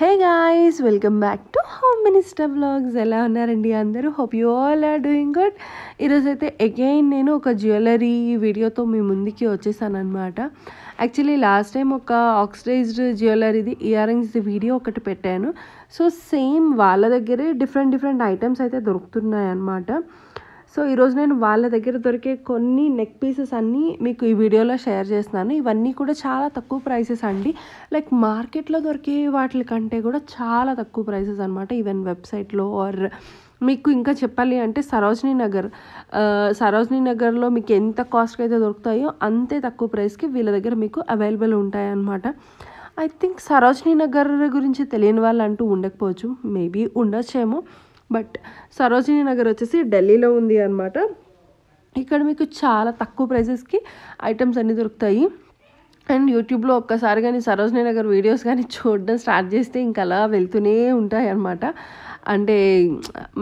hey guys welcome back to home minister blogs ఎలా ఉన్నారండి అందరూ hope you all are doing good ఈరోజైతే again నేను ఒక జ్యువెలరీ వీడియోతో మీ ముందుకి వచ్చేసాను అనమాట యాక్చువల్లీ లాస్ట్ టైం ఒక ఆక్సిడైజ్డ్ జ్యువెలరీది ఇయర్ రింగ్స్ వీడియో ఒకటి పెట్టాను సో సేమ్ వాళ్ళ దగ్గరే డిఫరెంట్ డిఫరెంట్ ఐటమ్స్ అయితే దొరుకుతున్నాయి అన్నమాట సో ఈరోజు నేను వాళ్ళ దగ్గర దొరికే కొన్ని నెక్ పీసెస్ అన్నీ మీకు ఈ వీడియోలో షేర్ చేస్తున్నాను ఇవన్నీ కూడా చాలా తక్కువ ప్రైసెస్ అండి లైక్ మార్కెట్లో దొరికే వాటి కంటే కూడా చాలా తక్కువ ప్రైసెస్ అనమాట ఈవెన్ వెబ్సైట్లో ఆర్ మీకు ఇంకా చెప్పాలి అంటే సరోజినీ నగర్ సరోజినీ నగర్లో మీకు ఎంత కాస్ట్కి అయితే దొరుకుతాయో అంతే తక్కువ ప్రైస్కి వీళ్ళ దగ్గర మీకు అవైలబుల్ అనమాట ఐ థింక్ సరోజినీ నగర్ గురించి తెలియని వాళ్ళు అంటూ ఉండకపోవచ్చు మేబీ ఉండొచ్చేమో బట్ సరోజినీ నగర్ వచ్చేసి ఢిల్లీలో ఉంది అనమాట ఇక్కడ మీకు చాలా తక్కువ ప్రైజెస్కి ఐటమ్స్ అన్నీ దొరుకుతాయి అండ్ యూట్యూబ్లో ఒక్కసారి కానీ సరోజినీ నగర్ వీడియోస్ కానీ చూడడం స్టార్ట్ చేస్తే ఇంకా అలా వెళ్తూనే ఉంటాయి అన్నమాట అంటే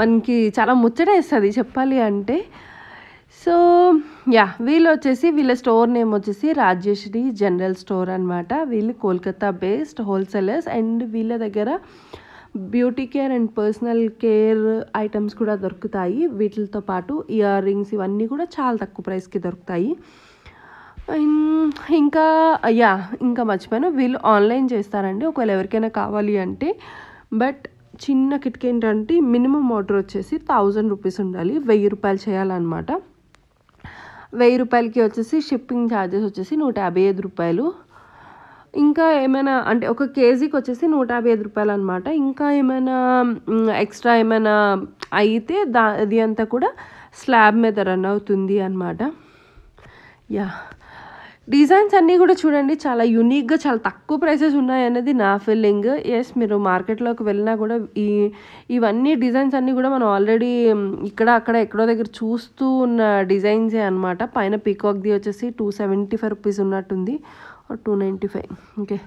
మనకి చాలా ముచ్చట వేస్తుంది చెప్పాలి అంటే సో యా వీళ్ళు వచ్చేసి వీళ్ళ స్టోర్ నేమ్ వచ్చేసి రాజేశ్వరి జనరల్ స్టోర్ అనమాట వీళ్ళు కోల్కతా బేస్డ్ హోల్సేలర్స్ అండ్ వీళ్ళ దగ్గర beauty care and personal care items కూడా దొరుకుతాయి వీటితో పాటు ఇయర్ రింగ్స్ ఇవన్నీ కూడా చాలా తక్కువ ప్రైస్కి దొరుకుతాయి ఇంకా యా ఇంకా మర్చిపోయాను వీళ్ళు ఆన్లైన్ చేస్తారండి ఒకవేళ ఎవరికైనా కావాలి అంటే బట్ చిన్న కిటికీ ఏంటంటే మినిమం ఆర్డర్ వచ్చేసి థౌజండ్ రూపీస్ ఉండాలి వెయ్యి రూపాయలు చేయాలన్నమాట వెయ్యి రూపాయలకి వచ్చేసి షిప్పింగ్ ఛార్జెస్ వచ్చేసి నూట యాభై ఐదు రూపాయలు ఇంకా ఏమైనా అంటే ఒక కేజీకి వచ్చేసి నూట యాభై ఐదు రూపాయలు అనమాట ఇంకా ఏమైనా ఎక్స్ట్రా ఏమైనా అయితే దా అది అంతా కూడా స్లాబ్ మీద రన్ అవుతుంది అనమాట యా డిజైన్స్ అన్నీ కూడా చూడండి చాలా యూనిక్గా చాలా తక్కువ ప్రైసెస్ ఉన్నాయనేది నా ఫీలింగ్ ఎస్ మీరు మార్కెట్లోకి వెళ్ళినా కూడా ఈ ఇవన్నీ డిజైన్స్ అన్నీ కూడా మనం ఆల్రెడీ ఇక్కడ అక్కడ ఎక్కడో దగ్గర చూస్తూ ఉన్న డిజైన్సే అనమాట పైన పీకాక్ది వచ్చేసి టూ సెవెంటీ ఫైవ్ రూపీస్ ఉన్నట్టుంది టూ నైంటీ ఫైవ్ ఓకే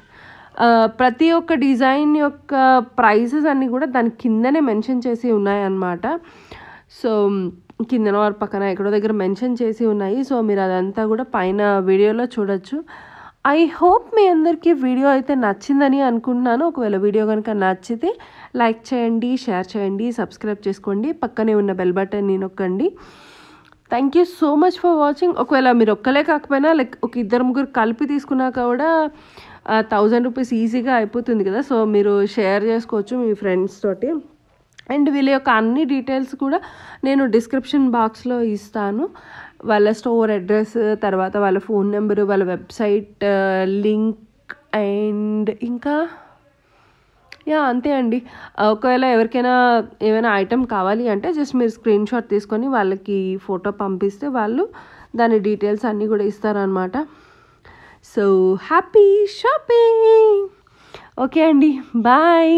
ప్రతి ఒక్క డిజైన్ యొక్క ప్రైసెస్ అన్నీ కూడా దాని కిందనే మెన్షన్ చేసి ఉన్నాయన్నమాట సో కిందన వారి పక్కన ఎక్కడో దగ్గర మెన్షన్ చేసి ఉన్నాయి సో మీరు అదంతా కూడా పైన వీడియోలో చూడొచ్చు ఐ హోప్ మీ అందరికీ వీడియో అయితే నచ్చిందని అనుకుంటున్నాను ఒకవేళ వీడియో కనుక నచ్చితే లైక్ చేయండి షేర్ చేయండి సబ్స్క్రైబ్ చేసుకోండి పక్కనే ఉన్న బెల్ బటన్ నేను నొక్కండి thank you so much for watching ఒకవేళ మీరు ఒక్కలే కాకపోయినా లైక్ ఒక ఇద్దరు ముగ్గురు కలిపి తీసుకున్నాక కూడా థౌజండ్ రూపీస్ ఈజీగా అయిపోతుంది కదా సో మీరు షేర్ చేసుకోవచ్చు మీ ఫ్రెండ్స్ తోటి అండ్ వీళ్ళ యొక్క అన్ని డీటెయిల్స్ కూడా నేను డిస్క్రిప్షన్ బాక్స్లో ఇస్తాను వాళ్ళ స్టోర్ అడ్రస్ తర్వాత వాళ్ళ ఫోన్ నెంబరు వాళ్ళ వెబ్సైట్ లింక్ అండ్ ఇంకా యా అంతే అండి ఒకవేళ ఎవరికైనా ఏమైనా ఐటెం కావాలి అంటే జస్ట్ మీరు స్క్రీన్ షాట్ తీసుకొని వాళ్ళకి ఫోటో పంపిస్తే వాళ్ళు దాని డీటెయిల్స్ అన్నీ కూడా ఇస్తారనమాట సో హ్యాపీ షాపింగ్ ఓకే అండి బాయ్